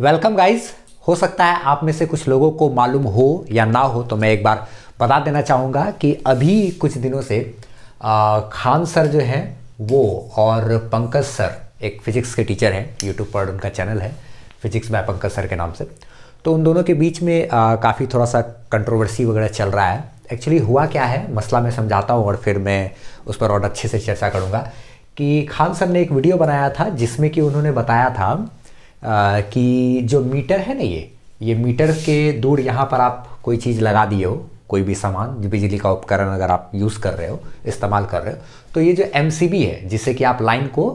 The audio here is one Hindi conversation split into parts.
वेलकम गाइज हो सकता है आप में से कुछ लोगों को मालूम हो या ना हो तो मैं एक बार बता देना चाहूँगा कि अभी कुछ दिनों से खान सर जो हैं वो और पंकज सर एक फिजिक्स के टीचर हैं यूट्यूब पर उनका चैनल है फिजिक्स बाय पंकज सर के नाम से तो उन दोनों के बीच में काफ़ी थोड़ा सा कंट्रोवर्सी वगैरह चल रहा है एक्चुअली हुआ क्या है मसला मैं समझाता हूँ और फिर मैं उस पर और अच्छे से चर्चा करूँगा कि खान सर ने एक वीडियो बनाया था जिसमें कि उन्होंने बताया था कि जो मीटर है ना ये ये मीटर के दूर यहाँ पर आप कोई चीज़ लगा दिए हो कोई भी सामान जो बिजली का उपकरण अगर आप यूज़ कर रहे हो इस्तेमाल कर रहे हो तो ये जो एम है जिससे कि आप लाइन को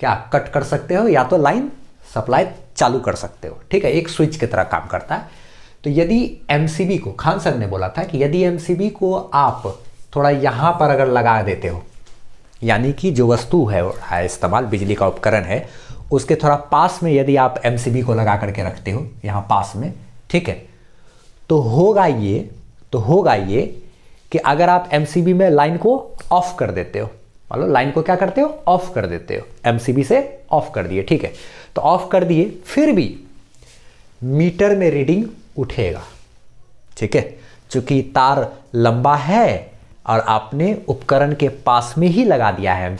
क्या कट कर सकते हो या तो लाइन सप्लाई चालू कर सकते हो ठीक है एक स्विच की तरह काम करता है तो यदि एम को खान सर ने बोला था कि यदि एम को आप थोड़ा यहाँ पर अगर लगा देते हो यानी कि जो वस्तु है इस्तेमाल बिजली का उपकरण है उसके थोड़ा पास में यदि आप एम को लगा करके रखते हो यहाँ पास में ठीक है तो होगा ये तो होगा ये कि अगर आप एम में लाइन को ऑफ कर देते हो मतलब लाइन को क्या करते हो ऑफ कर देते हो एम से ऑफ कर दिए ठीक है तो ऑफ कर दिए फिर भी मीटर में रीडिंग उठेगा ठीक है चूँकि तार लंबा है और आपने उपकरण के पास में ही लगा दिया है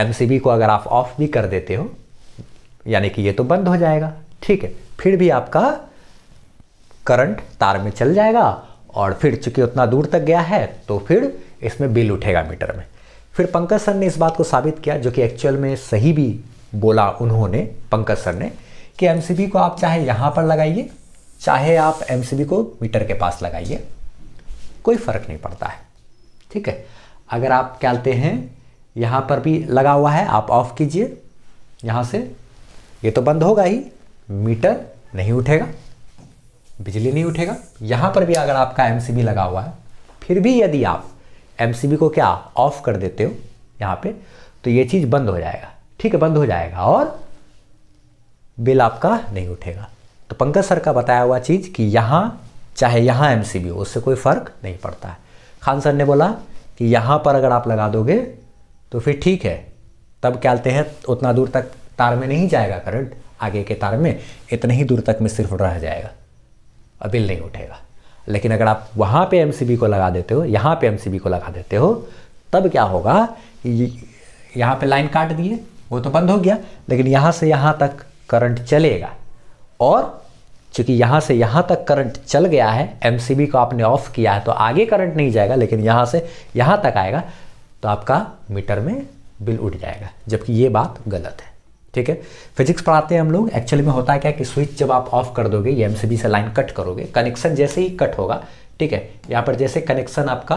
एम सी को अगर आप ऑफ भी कर देते हो यानी कि ये तो बंद हो जाएगा ठीक है फिर भी आपका करंट तार में चल जाएगा और फिर चूंकि उतना दूर तक गया है तो फिर इसमें बिल उठेगा मीटर में फिर पंकज सर ने इस बात को साबित किया जो कि एक्चुअल में सही भी बोला उन्होंने पंकज सर ने कि एम को आप चाहे यहाँ पर लगाइए चाहे आप एम को मीटर के पास लगाइए कोई फ़र्क नहीं पड़ता है ठीक है अगर आप कहते हैं यहाँ पर भी लगा हुआ है आप ऑफ़ कीजिए यहाँ से ये तो बंद होगा ही मीटर नहीं उठेगा बिजली नहीं उठेगा यहाँ पर भी अगर आपका एम लगा हुआ है फिर भी यदि आप एम को क्या ऑफ कर देते हो यहाँ पे तो ये चीज़ बंद हो जाएगा ठीक है बंद हो जाएगा और बिल आपका नहीं उठेगा तो पंकज सर का बताया हुआ चीज़ कि यहाँ चाहे यहाँ एम सी हो उससे कोई फ़र्क नहीं पड़ता है खान सर ने बोला कि यहाँ पर अगर आप लगा दोगे तो फिर ठीक है तब क्या हैं उतना दूर तक तार में नहीं जाएगा करंट आगे के तार में इतने ही दूर तक में सिर्फ रह जाएगा और बिल नहीं उठेगा लेकिन अगर आप वहाँ पे एम को लगा देते हो यहाँ पे एम को लगा देते हो तब क्या होगा यहाँ पे लाइन काट दिए वो तो बंद हो गया लेकिन यहाँ से यहाँ तक करंट चलेगा और चूँकि यहाँ से यहाँ तक करंट चल गया है एम को आपने ऑफ़ किया है तो आगे करंट नहीं जाएगा लेकिन यहाँ से यहाँ तक आएगा तो आपका मीटर में बिल उठ जाएगा जबकि ये बात गलत है ठीक है फिजिक्स पढ़ाते हैं हम लोग एक्चुअली में होता है क्या कि स्विच जब आप ऑफ कर दोगे ये एम से लाइन कट करोगे कनेक्शन जैसे ही कट होगा ठीक है यहाँ पर जैसे कनेक्शन आपका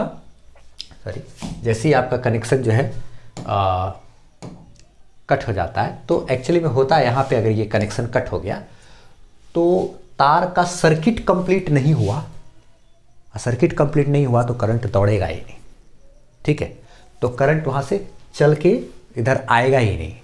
सॉरी जैसे ही आपका कनेक्शन जो है आ, कट हो जाता है तो एक्चुअली में होता है यहाँ पर अगर ये कनेक्शन कट हो गया तो तार का सर्किट कंप्लीट नहीं हुआ सर्किट कंप्लीट नहीं हुआ तो करंट दौड़ेगा ही नहीं ठीक है तो करंट वहाँ से चल के इधर आएगा ही नहीं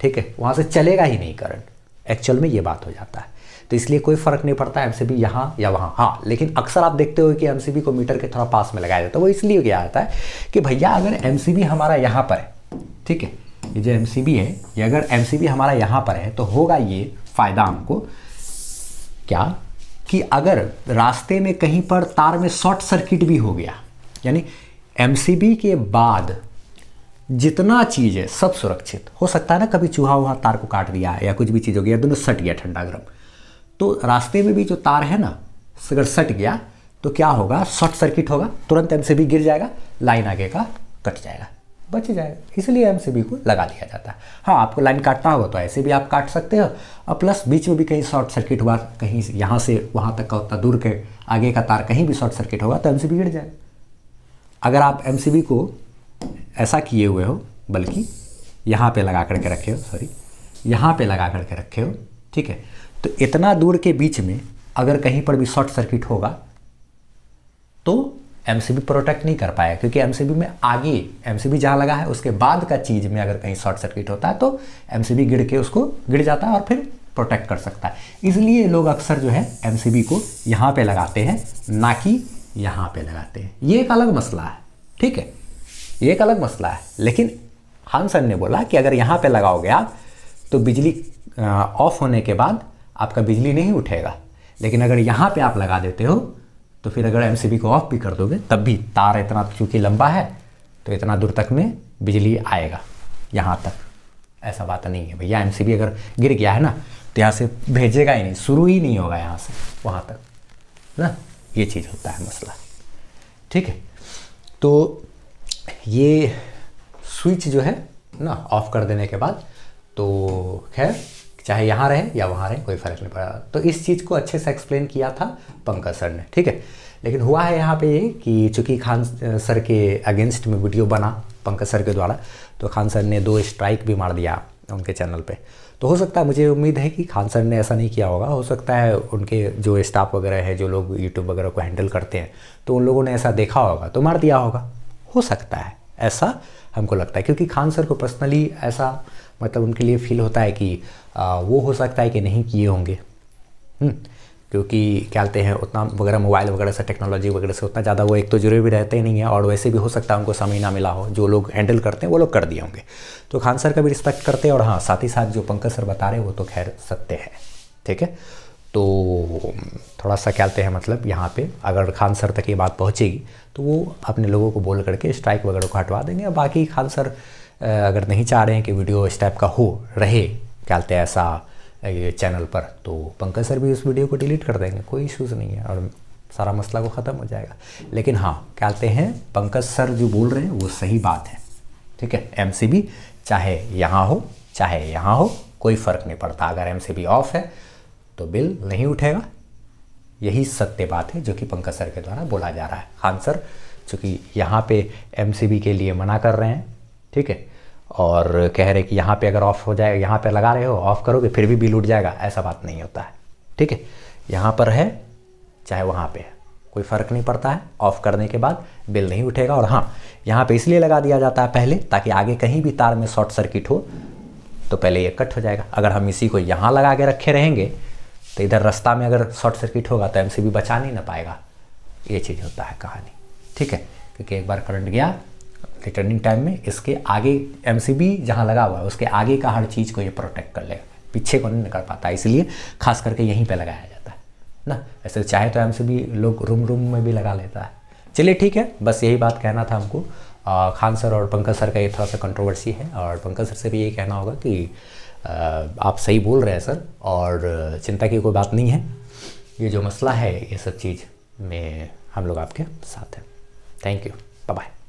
ठीक है वहाँ से चलेगा ही नहीं करंट एक्चुअल में ये बात हो जाता है तो इसलिए कोई फर्क नहीं पड़ता एम सी यहाँ या वहाँ हाँ लेकिन अक्सर आप देखते हो कि एम सी को मीटर के थोड़ा पास में लगाया जाता है वो इसलिए किया जाता है कि भैया अगर एम हमारा यहाँ पर है ठीक है ये जो एम है ये अगर एम हमारा यहाँ पर है तो होगा ये फ़ायदा हमको क्या कि अगर रास्ते में कहीं पर तार में शॉर्ट सर्किट भी हो गया यानी एम के बाद जितना चीज़ है सब सुरक्षित हो सकता है ना कभी चूहा वहाँ तार को काट दिया है या कुछ भी चीज़ हो गया दोनों सट गया ठंडा गर्म तो रास्ते में भी जो तार है ना अगर सट गया तो क्या होगा शॉर्ट सर्किट होगा तुरंत एम गिर जाएगा लाइन आगे का कट जाएगा बच जाएगा इसलिए एम को लगा लिया जाता है हाँ आपको लाइन काटना होगा तो ऐसे भी आप काट सकते हो और प्लस बीच में भी कहीं शॉर्ट सर्किट हुआ कहीं यहाँ से वहाँ तक का उतना दूर के आगे का तार कहीं भी शॉर्ट सर्किट होगा तो एम गिर जाएगा अगर आप एम को ऐसा किए हुए हो बल्कि यहाँ पे लगा करके रखे हो सॉरी यहाँ पे लगा करके रखे हो ठीक है तो इतना दूर के बीच में अगर कहीं पर भी शॉर्ट सर्किट होगा तो एम प्रोटेक्ट नहीं कर पाया क्योंकि एम में आगे एम सी जहाँ लगा है उसके बाद का चीज़ में अगर कहीं शॉर्ट सर्किट होता है तो एम गिर के उसको गिर जाता है और फिर प्रोटेक्ट कर सकता है इसलिए लोग अक्सर जो है एम को यहाँ पे लगाते हैं ना कि यहाँ पे लगाते हैं ये एक अलग मसला है ठीक है ये एक अलग मसला है लेकिन हम सर ने बोला कि अगर यहाँ पे लगाओगे आप तो बिजली ऑफ होने के बाद आपका बिजली नहीं उठेगा लेकिन अगर यहाँ पे आप लगा देते हो तो फिर अगर एम को ऑफ भी कर दोगे तब भी तार इतना चूँकि लंबा है तो इतना दूर तक में बिजली आएगा यहाँ तक ऐसा बात नहीं है भैया एम अगर गिर गया है ना तो यहाँ से भेजेगा ही नहीं शुरू ही नहीं होगा यहाँ से वहाँ तक ना ये चीज़ होता है मसला ठीक है तो ये स्विच जो है ना ऑफ कर देने के बाद तो खैर चाहे यहाँ रहे या वहाँ रहे कोई फर्क नहीं पड़ा तो इस चीज़ को अच्छे से एक्सप्लेन किया था पंकज सर ने ठीक है लेकिन हुआ है यहाँ पे ये कि चूँकि खान सर के अगेंस्ट में वीडियो बना पंकज सर के द्वारा तो खान सर ने दो स्ट्राइक भी मार दिया उनके चैनल पे तो हो सकता है मुझे उम्मीद है कि खान सर ने ऐसा नहीं किया होगा हो सकता है उनके जो स्टाफ वगैरह है जो लोग यूट्यूब वगैरह को हैंडल करते हैं तो उन लोगों ने ऐसा देखा होगा तो मार दिया होगा हो सकता है ऐसा हमको लगता है क्योंकि खान सर को पर्सनली ऐसा मतलब उनके लिए फील होता है कि आ, वो हो सकता है कि नहीं किए होंगे हम्म, क्योंकि क्या कहते हैं उतना वगैरह मोबाइल वगैरह से टेक्नोलॉजी वगैरह से उतना ज़्यादा वो एक तो जुड़े भी रहते ही नहीं है और वैसे भी हो सकता है उनको समय ना मिला हो जो लोग हैंडल करते हैं वो लोग कर दिए होंगे तो खान सर का भी रिस्पेक्ट करते हैं और हाँ साथ ही साथ जो पंकज सर बता रहे हैं वो तो खैर सत्य है ठीक है तो थोड़ा सा कहते हैं मतलब यहाँ पे अगर खान सर तक ये बात पहुँचेगी तो वो अपने लोगों को बोल करके स्ट्राइक वगैरह को हटवा देंगे और बाकी खाल सर अगर नहीं चाह रहे हैं कि वीडियो इस टाइप का हो रहे क्या कहते हैं ऐसा चैनल पर तो पंकज सर भी उस वीडियो को डिलीट कर देंगे कोई इश्यूज़ नहीं है और सारा मसला को ख़त्म हो जाएगा लेकिन हाँ क्या कहते हैं पंकज सर जो बोल रहे हैं वो सही बात है ठीक है एम चाहे यहाँ हो चाहे यहाँ हो कोई फ़र्क नहीं पड़ता अगर एम ऑफ है तो बिल नहीं उठेगा यही सत्य बात है जो कि पंकज सर के द्वारा बोला जा रहा है खान सर चूँकि यहाँ पे एम के लिए मना कर रहे हैं ठीक है और कह रहे कि यहाँ पे अगर ऑफ़ हो जाए यहाँ पे लगा रहे हो ऑफ़ करोगे फिर भी बिल उठ जाएगा ऐसा बात नहीं होता है ठीक है यहाँ पर है चाहे वहाँ पे है कोई फ़र्क नहीं पड़ता है ऑफ़ करने के बाद बिल नहीं उठेगा और हाँ यहाँ पे इसलिए लगा दिया जाता है पहले ताकि आगे कहीं भी तार में शॉर्ट सर्किट हो तो पहले ये कट हो जाएगा अगर हम इसी को यहाँ लगा के रखे रहेंगे तो इधर रास्ता में अगर शॉर्ट सर्किट होगा तो एम बचा नहीं ना पाएगा ये चीज़ होता है कहानी ठीक है क्योंकि एक बार करंट गया रिटर्निंग टाइम में इसके आगे एम जहाँ लगा हुआ है उसके आगे का हर चीज़ को ये प्रोटेक्ट कर लेगा पीछे को नहीं कर पाता इसलिए खास करके यहीं पर लगाया जाता है ना ऐसे चाहे तो एम लोग रूम रूम में भी लगा लेता है चलिए ठीक है बस यही बात कहना था हमको खान सर और पंकज सर का ये थोड़ा सा कंट्रोवर्सी है और पंकज सर से भी ये कहना होगा कि आप सही बोल रहे हैं सर और चिंता की कोई बात नहीं है ये जो मसला है ये सब चीज़ में हम लोग आपके साथ हैं थैंक यू बाय